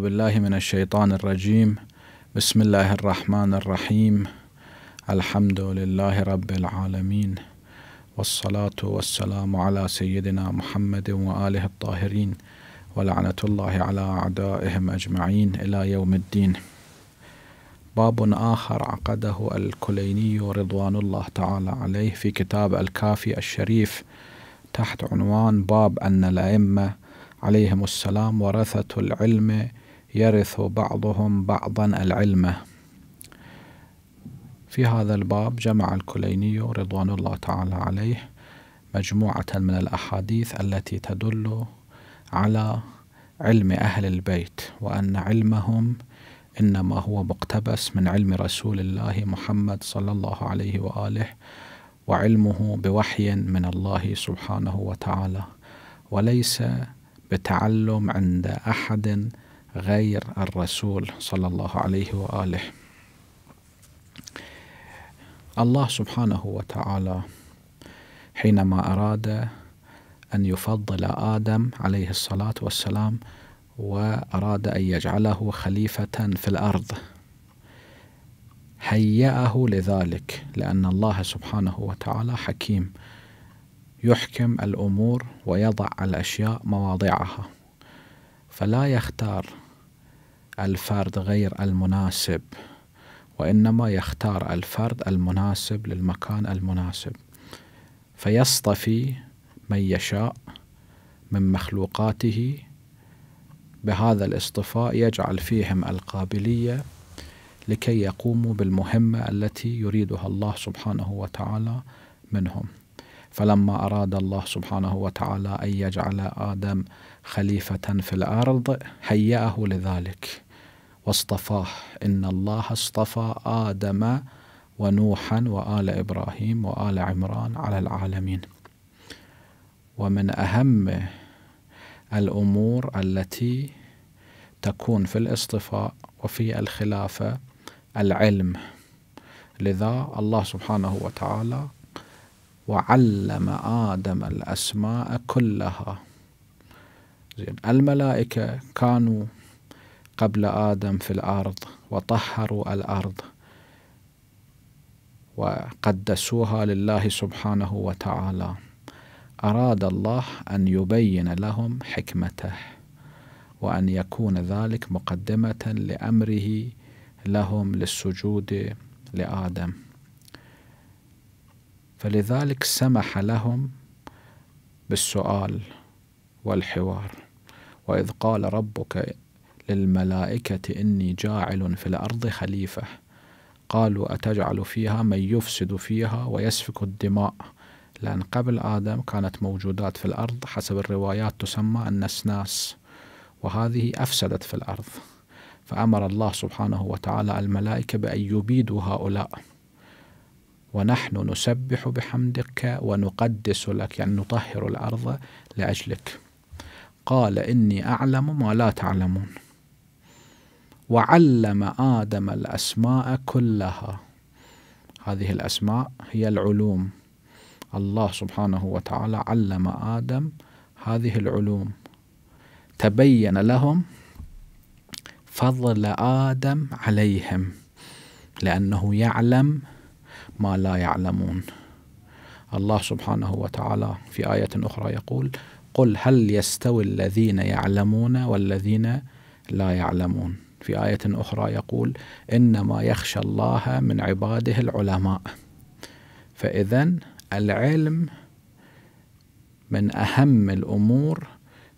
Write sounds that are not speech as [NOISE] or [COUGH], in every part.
بالله من الشيطان الرجيم بسم الله الرحمن الرحيم الحمد لله رب العالمين والصلاة والسلام على سيدنا محمد وآله الطاهرين ولعنة الله على أعدائهم أجمعين إلى يوم الدين باب آخر عقده الكليني رضوان الله تعالى عليه في كتاب الكافي الشريف تحت عنوان باب أن الأئمة عليهم السلام ورثة العلم يرث بعضهم بعضا العلم في هذا الباب جمع الكليني رضوان الله تعالى عليه مجموعة من الأحاديث التي تدل على علم أهل البيت وأن علمهم إنما هو مقتبس من علم رسول الله محمد صلى الله عليه وآله وعلمه بوحي من الله سبحانه وتعالى وليس بتعلم عند أحد غير الرسول صلى الله عليه واله الله سبحانه وتعالى حينما اراد ان يفضل ادم عليه الصلاه والسلام واراد ان يجعله خليفه في الارض هيأه لذلك لأن الله سبحانه وتعالى حكيم يحكم الأمور ويضع الأشياء مواضعها فلا يختار الفرد غير المناسب وإنما يختار الفرد المناسب للمكان المناسب فيصطفي من يشاء من مخلوقاته بهذا الاصطفاء يجعل فيهم القابلية لكي يقوموا بالمهمة التي يريدها الله سبحانه وتعالى منهم فلما أراد الله سبحانه وتعالى أن يجعل آدم خليفة في الأرض هيأه لذلك واصطفاه إن الله اصطفى آدم ونوحا وآل إبراهيم وآل عمران على العالمين ومن أهم الأمور التي تكون في الاصطفاء وفي الخلافة العلم لذا الله سبحانه وتعالى وعلم آدم الأسماء كلها زين الملائكة كانوا قبل آدم في الأرض وطهروا الأرض وقدسوها لله سبحانه وتعالى أراد الله أن يبين لهم حكمته وأن يكون ذلك مقدمة لأمره لهم للسجود لآدم فلذلك سمح لهم بالسؤال والحوار وإذ قال ربك للملائكة إني جاعل في الأرض خليفة قالوا أتجعل فيها من يفسد فيها ويسفك الدماء لأن قبل آدم كانت موجودات في الأرض حسب الروايات تسمى النسناس وهذه أفسدت في الأرض فأمر الله سبحانه وتعالى الملائكة بأن يبيدوا هؤلاء ونحن نسبح بحمدك ونقدس لك يعني نطهر الأرض لأجلك قال إني أعلم ما لا تعلمون وعلم آدم الأسماء كلها هذه الأسماء هي العلوم الله سبحانه وتعالى علم آدم هذه العلوم تبين لهم فضل آدم عليهم لأنه يعلم ما لا يعلمون الله سبحانه وتعالى في آية أخرى يقول قل هل يستوي الذين يعلمون والذين لا يعلمون في آية أخرى يقول إنما يخشى الله من عباده العلماء فإذا العلم من أهم الأمور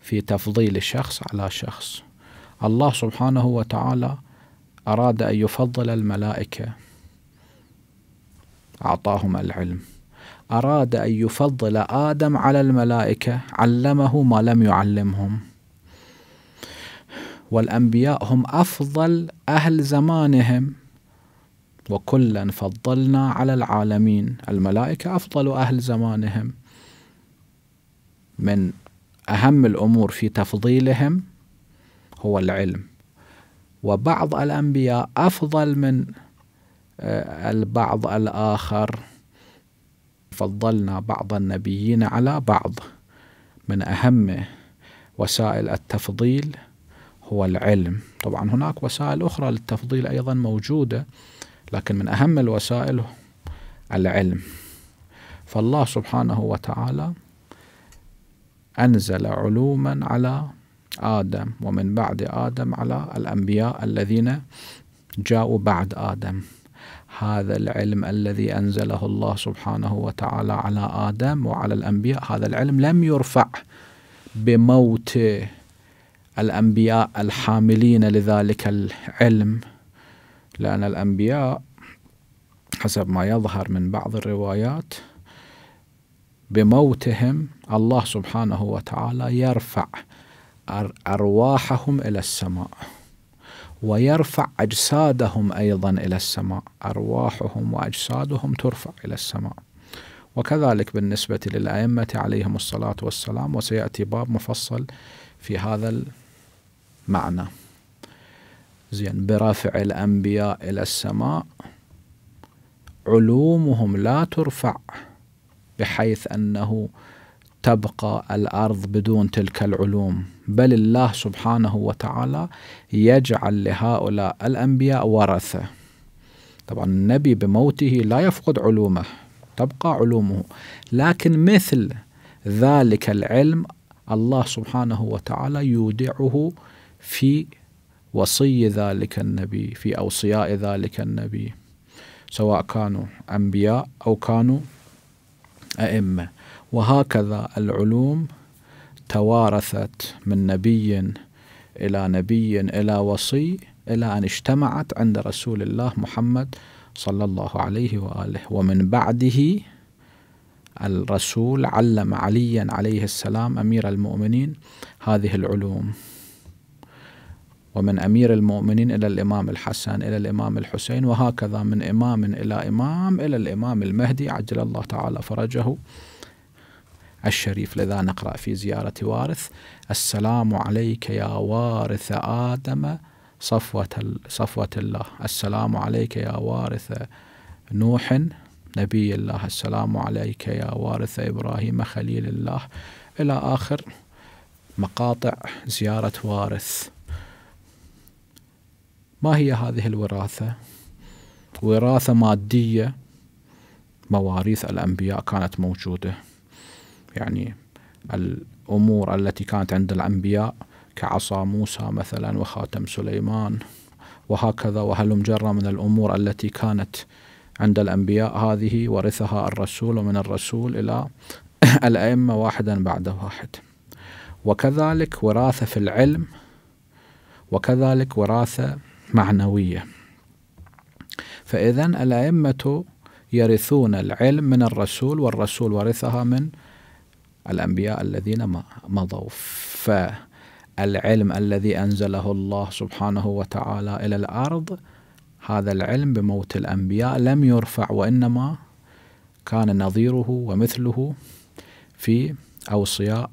في تفضيل الشخص على شخص الله سبحانه وتعالى أراد أن يفضل الملائكة أعطاهم العلم أراد أن يفضل آدم على الملائكة علمه ما لم يعلمهم والأنبياء هم أفضل أهل زمانهم وكلا فضلنا على العالمين الملائكة أفضل أهل زمانهم من أهم الأمور في تفضيلهم هو العلم وبعض الأنبياء أفضل من آه، البعض الآخر فضلنا بعض النبيين على بعض من أهم وسائل التفضيل هو العلم طبعا هناك وسائل أخرى للتفضيل أيضا موجودة لكن من أهم الوسائل العلم فالله سبحانه وتعالى أنزل علوما على آدم ومن بعد آدم على الأنبياء الذين جاءوا بعد آدم هذا العلم الذي انزله الله سبحانه وتعالى على ادم وعلى الانبياء هذا العلم لم يرفع بموت الانبياء الحاملين لذلك العلم لان الانبياء حسب ما يظهر من بعض الروايات بموتهم الله سبحانه وتعالى يرفع أرواحهم إلى السماء ويرفع أجسادهم أيضا إلى السماء أرواحهم وأجسادهم ترفع إلى السماء وكذلك بالنسبة للأئمة عليهم الصلاة والسلام وسيأتي باب مفصل في هذا المعنى زين برفع الأنبياء إلى السماء علومهم لا ترفع بحيث أنه تبقى الأرض بدون تلك العلوم بل الله سبحانه وتعالى يجعل لهؤلاء الأنبياء ورثة طبعا النبي بموته لا يفقد علومه تبقى علومه لكن مثل ذلك العلم الله سبحانه وتعالى يودعه في وصي ذلك النبي في أوصياء ذلك النبي سواء كانوا أنبياء أو كانوا أئمة وهكذا العلوم توارثت من نبي إلى نبي إلى وصي إلى أن اجتمعت عند رسول الله محمد صلى الله عليه وآله ومن بعده الرسول علم عليا عليه السلام أمير المؤمنين هذه العلوم ومن أمير المؤمنين إلى الإمام الحسن إلى الإمام الحسين وهكذا من إمام إلى إمام إلى الإمام المهدي عجل الله تعالى فرجه الشريف لذا نقرأ في زيارة وارث السلام عليك يا وارث آدم صفوة, صفوة الله السلام عليك يا وارث نوح نبي الله السلام عليك يا وارث إبراهيم خليل الله إلى آخر مقاطع زيارة وارث ما هي هذه الوراثة؟ وراثة مادية مواريث الأنبياء كانت موجودة يعني الأمور التي كانت عند الأنبياء كعصا موسى مثلا وخاتم سليمان وهكذا وهل جرى من الأمور التي كانت عند الأنبياء هذه ورثها الرسول ومن الرسول إلى [COUGHS] الأئمة واحدا بعد واحد وكذلك وراثة في العلم وكذلك وراثة معنوية فإذا الأئمة يرثون العلم من الرسول والرسول ورثها من الأنبياء الذين مضوا فالعلم الذي أنزله الله سبحانه وتعالى إلى الأرض هذا العلم بموت الأنبياء لم يرفع وإنما كان نظيره ومثله في أوصياء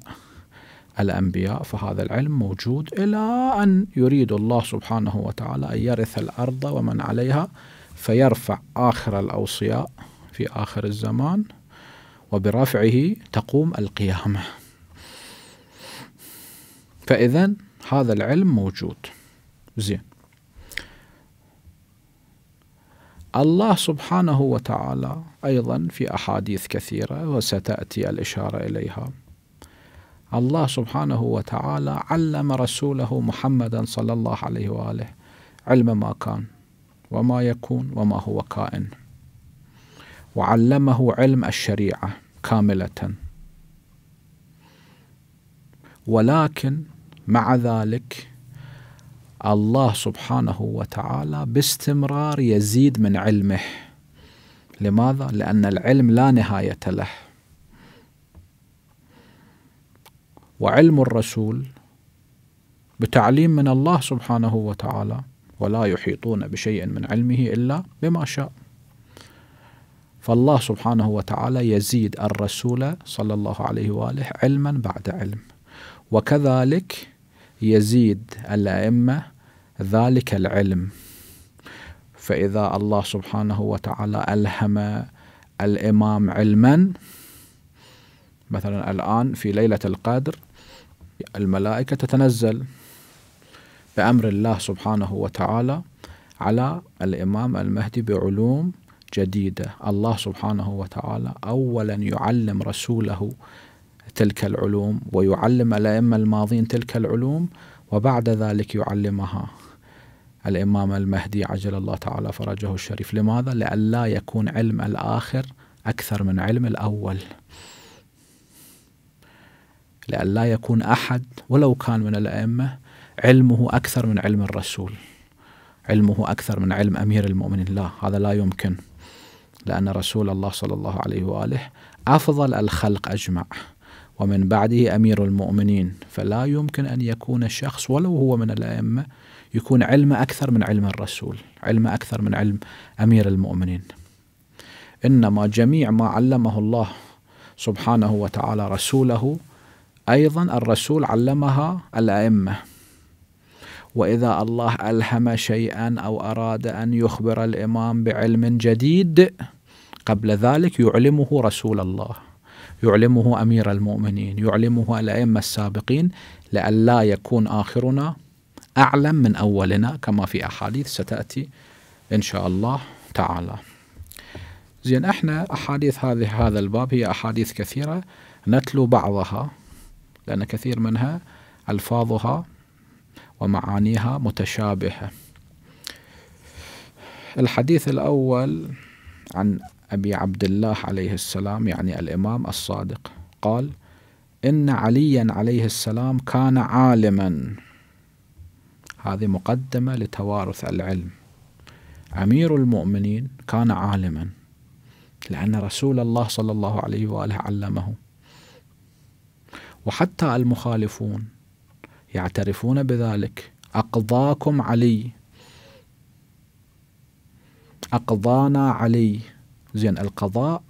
الأنبياء فهذا العلم موجود إلى أن يريد الله سبحانه وتعالى أن يرث الأرض ومن عليها فيرفع آخر الأوصياء في آخر الزمان وبرفعه تقوم القيامة فإذا هذا العلم موجود زين الله سبحانه وتعالى أيضا في أحاديث كثيرة وستأتي الإشارة إليها الله سبحانه وتعالى علم رسوله محمدا صلى الله عليه وآله علم ما كان وما يكون وما هو كائن وعلمه علم الشريعة كاملة ولكن مع ذلك الله سبحانه وتعالى باستمرار يزيد من علمه لماذا؟ لأن العلم لا نهاية له وعلم الرسول بتعليم من الله سبحانه وتعالى ولا يحيطون بشيء من علمه إلا بما شاء فالله سبحانه وتعالى يزيد الرسول صلى الله عليه واله علما بعد علم وكذلك يزيد الائمه ذلك العلم فاذا الله سبحانه وتعالى الهم الامام علما مثلا الان في ليله القدر الملائكه تتنزل بامر الله سبحانه وتعالى على الامام المهدي بعلوم جديده الله سبحانه وتعالى اولا يعلم رسوله تلك العلوم ويعلم الائمه الماضين تلك العلوم وبعد ذلك يعلمها الامام المهدي عجل الله تعالى فرجه الشريف لماذا لئلا يكون علم الاخر اكثر من علم الاول لئلا يكون احد ولو كان من الائمه علمه اكثر من علم الرسول علمه اكثر من علم امير المؤمنين لا هذا لا يمكن لأن رسول الله صلى الله عليه وآله أفضل الخلق أجمع ومن بعده أمير المؤمنين فلا يمكن أن يكون شخص ولو هو من الأئمة يكون علمه أكثر من علم الرسول علمه أكثر من علم أمير المؤمنين إنما جميع ما علمه الله سبحانه وتعالى رسوله أيضا الرسول علمها الأئمة واذا الله الهم شيئا او اراد ان يخبر الامام بعلم جديد قبل ذلك يعلمه رسول الله يعلمه امير المؤمنين يعلمه الائمه السابقين لئلا يكون اخرنا اعلم من اولنا كما في احاديث ستاتي ان شاء الله تعالى. زين احنا احاديث هذه هذا الباب هي احاديث كثيره نتلو بعضها لان كثير منها الفاظها ومعانيها متشابهة الحديث الأول عن أبي عبد الله عليه السلام يعني الإمام الصادق قال إن عليا عليه السلام كان عالما هذه مقدمة لتوارث العلم أمير المؤمنين كان عالما لأن رسول الله صلى الله عليه وآله علمه وحتى المخالفون يعترفون بذلك أقضاكم علي أقضانا علي زين القضاء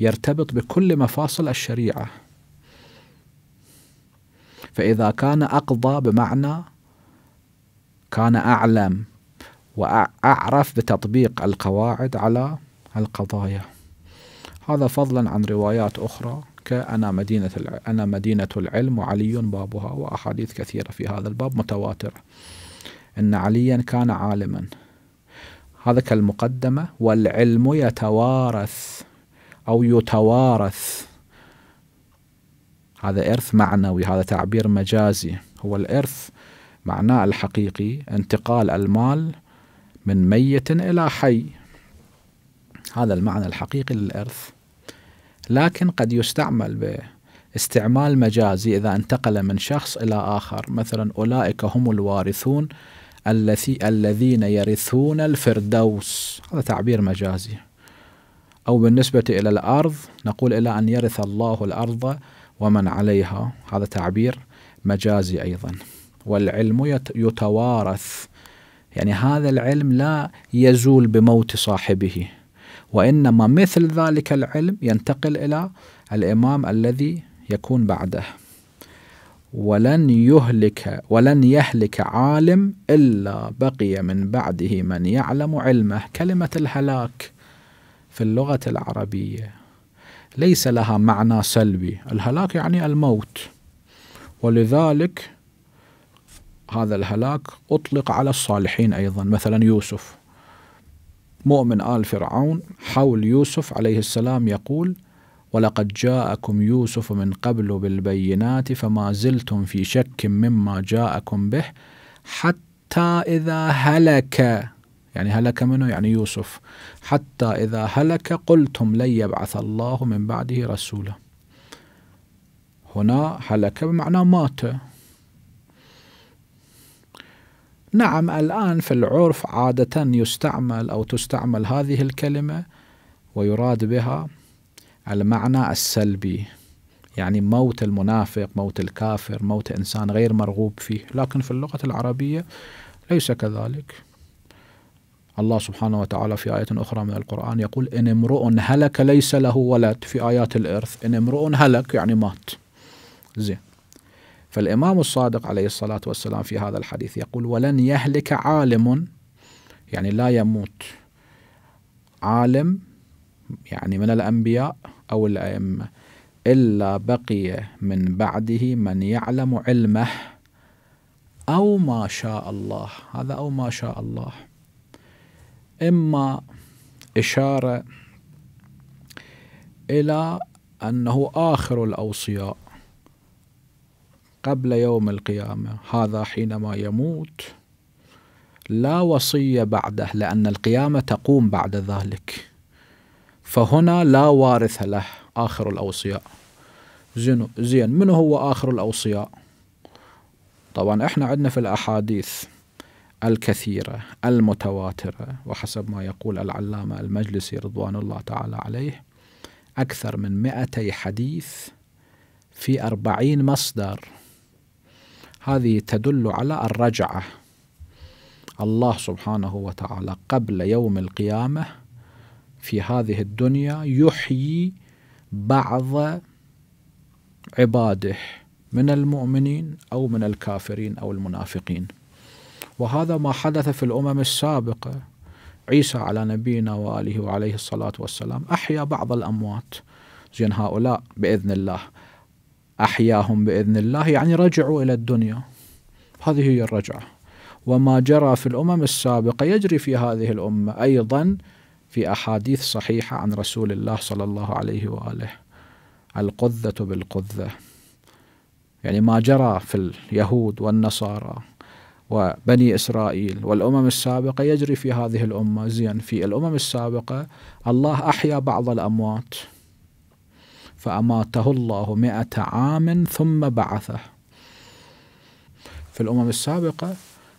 يرتبط بكل مفاصل الشريعة فإذا كان أقضى بمعنى كان أعلم وأعرف بتطبيق القواعد على القضايا هذا فضلا عن روايات أخرى كأنا مدينة أنا مدينة العلم وعلي بابها وأحاديث كثيرة في هذا الباب متواترة إن عليا كان عالما هذا كالمقدمة والعلم يتوارث أو يتوارث هذا إرث معنوي هذا تعبير مجازي هو الإرث معناه الحقيقي انتقال المال من ميت إلى حي هذا المعنى الحقيقي للإرث لكن قد يستعمل باستعمال مجازي إذا انتقل من شخص إلى آخر مثلا أولئك هم الوارثون الذي الذين يرثون الفردوس هذا تعبير مجازي أو بالنسبة إلى الأرض نقول إلى أن يرث الله الأرض ومن عليها هذا تعبير مجازي أيضا والعلم يتوارث يعني هذا العلم لا يزول بموت صاحبه وإنما مثل ذلك العلم ينتقل إلى الإمام الذي يكون بعده ولن يهلك ولن يهلك عالم إلا بقي من بعده من يعلم علمه كلمة الهلاك في اللغة العربية ليس لها معنى سلبي الهلاك يعني الموت ولذلك هذا الهلاك أطلق على الصالحين أيضا مثلا يوسف مؤمن آل فرعون حول يوسف عليه السلام يقول ولقد جاءكم يوسف من قبل بالبينات فما زلتم في شك مما جاءكم به حتى إذا هلك يعني هلك منه يعني يوسف حتى إذا هلك قلتم لن يبعث الله من بعده رسولا هنا هلك بمعنى مات نعم الآن في العرف عادة يستعمل أو تستعمل هذه الكلمة ويراد بها المعنى السلبي يعني موت المنافق موت الكافر موت إنسان غير مرغوب فيه لكن في اللغة العربية ليس كذلك الله سبحانه وتعالى في آية أخرى من القرآن يقول إن امرؤ هلك ليس له ولد في آيات الإرث إن امرؤ هلك يعني مات زين فالإمام الصادق عليه الصلاة والسلام في هذا الحديث يقول ولن يهلك عالم يعني لا يموت عالم يعني من الأنبياء أو الأئمة إلا بقي من بعده من يعلم علمه أو ما شاء الله هذا أو ما شاء الله إما إشارة إلى أنه آخر الأوصياء قبل يوم القيامة هذا حينما يموت لا وصية بعده لأن القيامة تقوم بعد ذلك فهنا لا وارث له آخر الأوصياء زين من هو آخر الأوصياء طبعا احنا عندنا في الأحاديث الكثيرة المتواترة وحسب ما يقول العلامة المجلسي رضوان الله تعالى عليه أكثر من مئتي حديث في أربعين مصدر هذه تدل على الرجعة الله سبحانه وتعالى قبل يوم القيامة في هذه الدنيا يحيي بعض عباده من المؤمنين أو من الكافرين أو المنافقين وهذا ما حدث في الأمم السابقة عيسى على نبينا وآله وعليه الصلاة والسلام أحيا بعض الأموات زين هؤلاء بإذن الله أحياهم بإذن الله يعني رجعوا إلى الدنيا هذه هي الرجعة وما جرى في الأمم السابقة يجري في هذه الأمة أيضا في أحاديث صحيحة عن رسول الله صلى الله عليه وآله القذة بالقذة يعني ما جرى في اليهود والنصارى وبني إسرائيل والأمم السابقة يجري في هذه الأمة زين في الأمم السابقة الله أحيا بعض الأموات فأماته الله مئة عام ثم بعثه في الأمم السابقة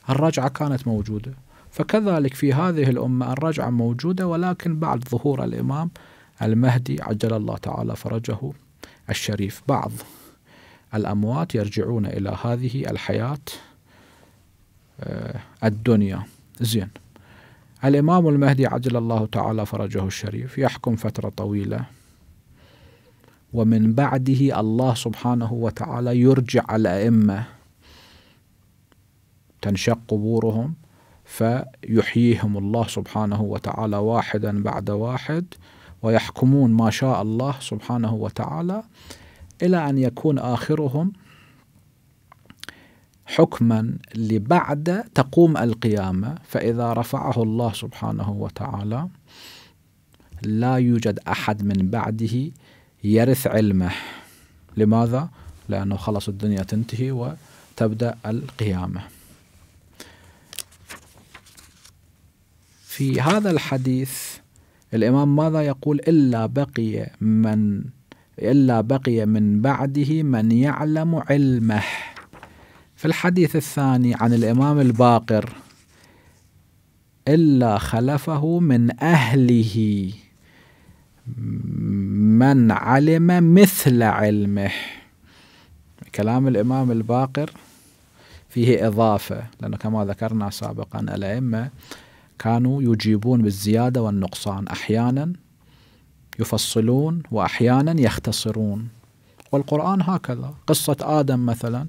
الرجعة كانت موجودة فكذلك في هذه الأمة الرجعة موجودة ولكن بعد ظهور الإمام المهدي عجل الله تعالى فرجه الشريف بعض الأموات يرجعون إلى هذه الحياة آه، الدنيا زين الإمام المهدي عجل الله تعالى فرجه الشريف يحكم فترة طويلة ومن بعده الله سبحانه وتعالى يرجع الأئمة تنشق قبورهم فيحييهم الله سبحانه وتعالى واحدا بعد واحد ويحكمون ما شاء الله سبحانه وتعالى إلى أن يكون آخرهم حكما لبعد تقوم القيامة فإذا رفعه الله سبحانه وتعالى لا يوجد أحد من بعده يرث علمه لماذا؟ لأنه خلاص الدنيا تنتهي وتبدأ القيامة في هذا الحديث الإمام ماذا يقول إلا بقي من إلا بقي من بعده من يعلم علمه في الحديث الثاني عن الإمام الباقر إلا خلفه من أهله من علم مثل علمه كلام الإمام الباقر فيه إضافة لأنه كما ذكرنا سابقا الأئمة كانوا يجيبون بالزيادة والنقصان أحيانا يفصلون وأحيانا يختصرون والقرآن هكذا قصة آدم مثلا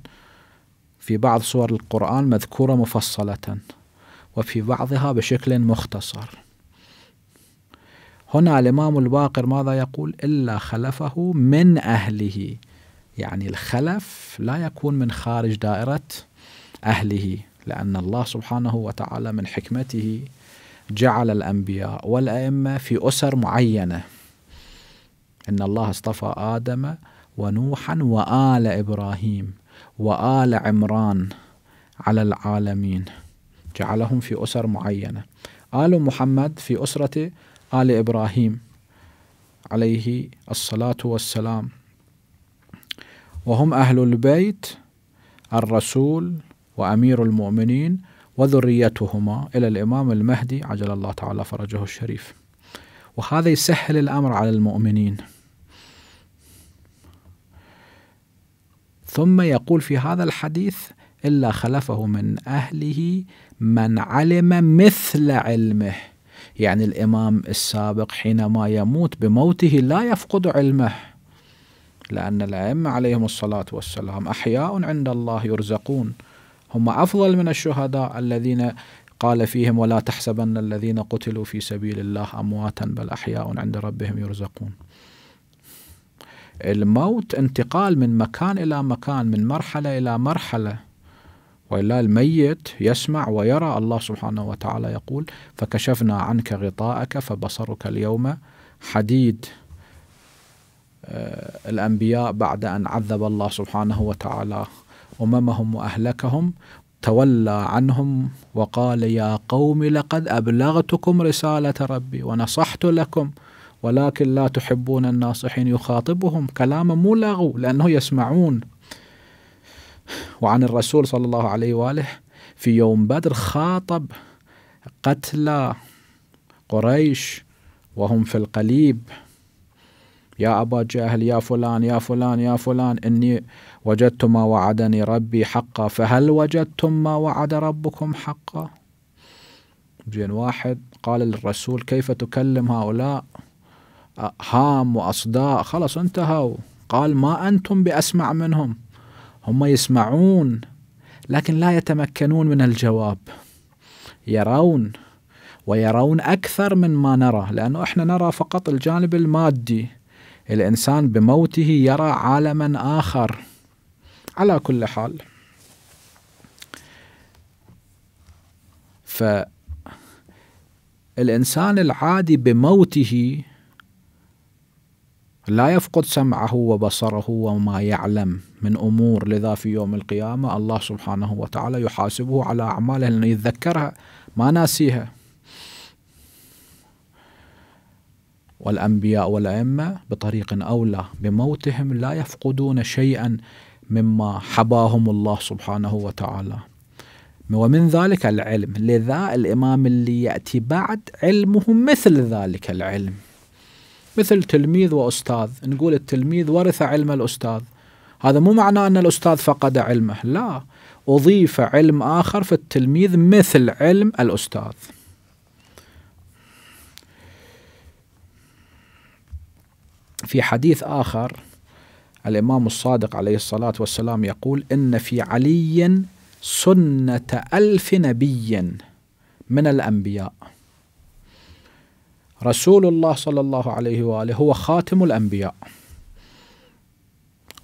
في بعض سور القرآن مذكورة مفصلة وفي بعضها بشكل مختصر هنا الإمام الباقر ماذا يقول إلا خلفه من أهله يعني الخلف لا يكون من خارج دائرة أهله لأن الله سبحانه وتعالى من حكمته جعل الأنبياء والأئمة في أسر معينة إن الله اصطفى آدم ونوحا وآل إبراهيم وآل عمران على العالمين جعلهم في أسر معينة آل محمد في أسرة آل إبراهيم عليه الصلاة والسلام وهم أهل البيت الرسول وأمير المؤمنين وذريتهما إلى الإمام المهدي عجل الله تعالى فرجه الشريف وهذا يسهل الأمر على المؤمنين ثم يقول في هذا الحديث إلا خلفه من أهله من علم مثل علمه يعني الإمام السابق حينما يموت بموته لا يفقد علمه لأن الأئمة عليهم الصلاة والسلام أحياء عند الله يرزقون هم أفضل من الشهداء الذين قال فيهم ولا تحسبن الذين قتلوا في سبيل الله أمواتا بل أحياء عند ربهم يرزقون الموت انتقال من مكان إلى مكان من مرحلة إلى مرحلة والا الميت يسمع ويرى الله سبحانه وتعالى يقول فكشفنا عنك غطاءك فبصرك اليوم حديد آه، الانبياء بعد ان عذب الله سبحانه وتعالى اممهم واهلكهم تولى عنهم وقال يا قوم لقد ابلغتكم رساله ربي ونصحت لكم ولكن لا تحبون الناصحين يخاطبهم كلاما مو لغو لانه يسمعون وعن الرسول صلى الله عليه وآله في يوم بدر خاطب قتلى قريش وهم في القليب يا أبا جهل يا فلان يا فلان يا فلان إني وجدت ما وعدني ربي حقا فهل وجدتم ما وعد ربكم حقا زين واحد قال للرسول كيف تكلم هؤلاء هام وأصداء خلص انتهوا قال ما أنتم بأسمع منهم هم يسمعون لكن لا يتمكنون من الجواب يرون ويرون أكثر من ما نرى لأنه إحنا نرى فقط الجانب المادي الإنسان بموته يرى عالما آخر على كل حال فالإنسان العادي بموته لا يفقد سمعه وبصره وما يعلم من امور لذا في يوم القيامه الله سبحانه وتعالى يحاسبه على اعماله لانه يتذكرها ما ناسيها والانبياء والائمه بطريق اولى بموتهم لا يفقدون شيئا مما حباهم الله سبحانه وتعالى ومن ذلك العلم لذا الامام اللي ياتي بعد علمه مثل ذلك العلم مثل تلميذ وأستاذ نقول التلميذ ورث علم الأستاذ هذا مو معناه أن الأستاذ فقد علمه لا أضيف علم آخر في التلميذ مثل علم الأستاذ في حديث آخر الإمام الصادق عليه الصلاة والسلام يقول إن في علي سنة ألف نبي من الأنبياء رسول الله صلى الله عليه وآله هو خاتم الأنبياء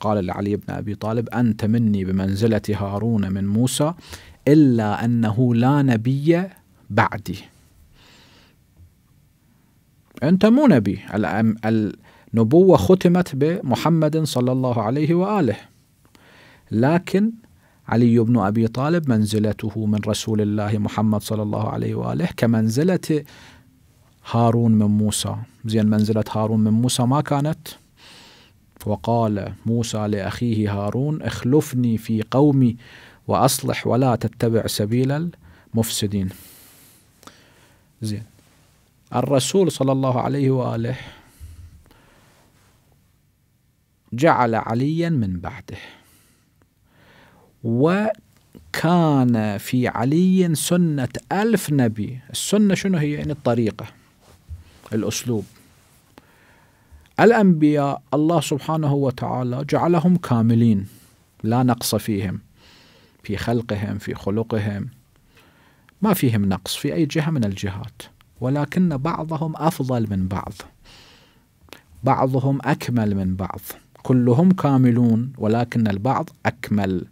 قال لعلي بن أبي طالب أنت مني بمنزلة هارون من موسى إلا أنه لا نبي بعدي أنت مو نبي النبوة ختمت بمحمد صلى الله عليه وآله لكن علي بن أبي طالب منزلته من رسول الله محمد صلى الله عليه وآله كمنزلة هارون من موسى زين منزلة هارون من موسى ما كانت وقال موسى لأخيه هارون اخلفني في قومي وأصلح ولا تتبع سبيل المفسدين زين الرسول صلى الله عليه وآله جعل عليا من بعده وكان في علي سنة ألف نبي السنة شنو هي يعني الطريقة الأسلوب الأنبياء الله سبحانه وتعالى جعلهم كاملين لا نقص فيهم في خلقهم في خلقهم ما فيهم نقص في أي جهة من الجهات ولكن بعضهم أفضل من بعض بعضهم أكمل من بعض كلهم كاملون ولكن البعض أكمل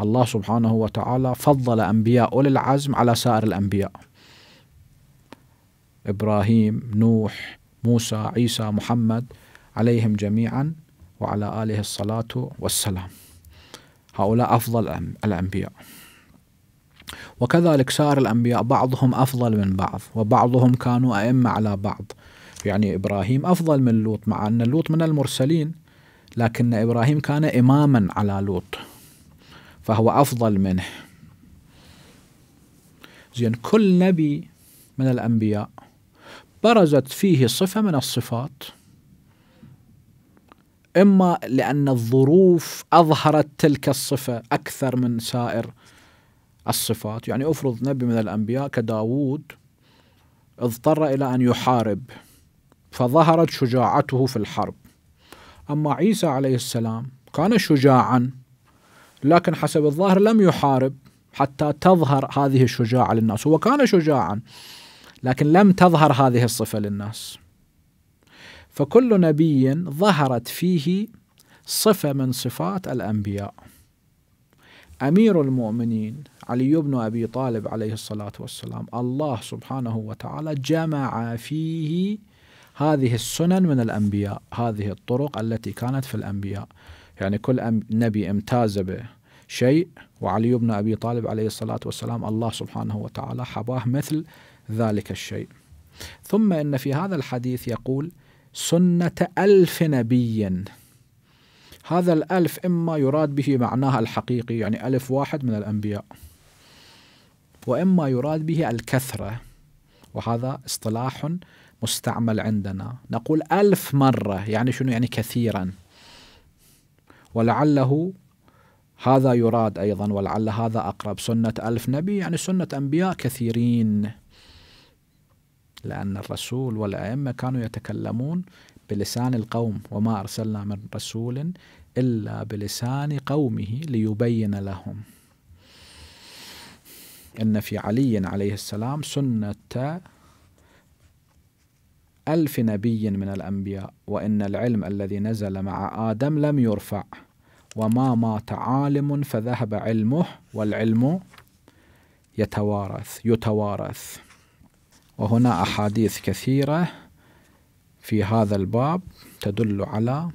الله سبحانه وتعالى فضل أنبياء أولي العزم على سائر الأنبياء ابراهيم نوح موسى عيسى محمد عليهم جميعا وعلى اله الصلاه والسلام هؤلاء افضل الانبياء وكذلك سائر الانبياء بعضهم افضل من بعض وبعضهم كانوا ائمه على بعض يعني ابراهيم افضل من لوط مع ان لوط من المرسلين لكن ابراهيم كان اماما على لوط فهو افضل منه زين كل نبي من الانبياء برزت فيه صفة من الصفات إما لأن الظروف أظهرت تلك الصفة أكثر من سائر الصفات يعني أفرض نبي من الأنبياء كداوود اضطر إلى أن يحارب فظهرت شجاعته في الحرب أما عيسى عليه السلام كان شجاعا لكن حسب الظاهر لم يحارب حتى تظهر هذه الشجاعة للناس هو كان شجاعا لكن لم تظهر هذه الصفه للناس فكل نبي ظهرت فيه صفه من صفات الانبياء امير المؤمنين علي بن ابي طالب عليه الصلاه والسلام الله سبحانه وتعالى جمع فيه هذه السنن من الانبياء هذه الطرق التي كانت في الانبياء يعني كل نبي امتاز به شيء وعلي بن ابي طالب عليه الصلاه والسلام الله سبحانه وتعالى حباه مثل ذلك الشيء ثم إن في هذا الحديث يقول سنة ألف نبي هذا الألف إما يراد به معناها الحقيقي يعني ألف واحد من الأنبياء وإما يراد به الكثرة وهذا اصطلاح مستعمل عندنا نقول ألف مرة يعني شنو يعني كثيرا ولعله هذا يراد أيضا ولعل هذا أقرب سنة ألف نبي يعني سنة أنبياء كثيرين لأن الرسول والأئمة كانوا يتكلمون بلسان القوم وما أرسلنا من رسول إلا بلسان قومه ليبين لهم إن في علي عليه السلام سنة ألف نبي من الأنبياء وإن العلم الذي نزل مع آدم لم يرفع وما مات عالم فذهب علمه والعلم يتوارث يتوارث وهنا أحاديث كثيرة في هذا الباب تدل على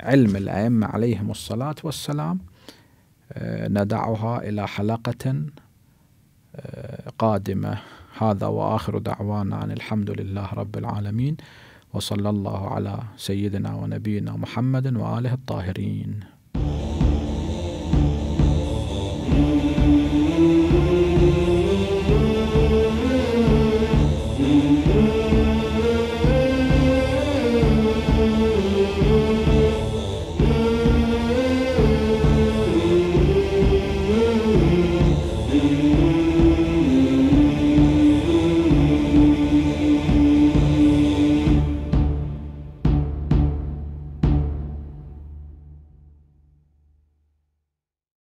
علم الأئمة عليهم الصلاة والسلام آه، ندعها إلى حلقة آه، قادمة هذا وآخر دعوانا أن الحمد لله رب العالمين وصلى الله على سيدنا ونبينا محمد وآله الطاهرين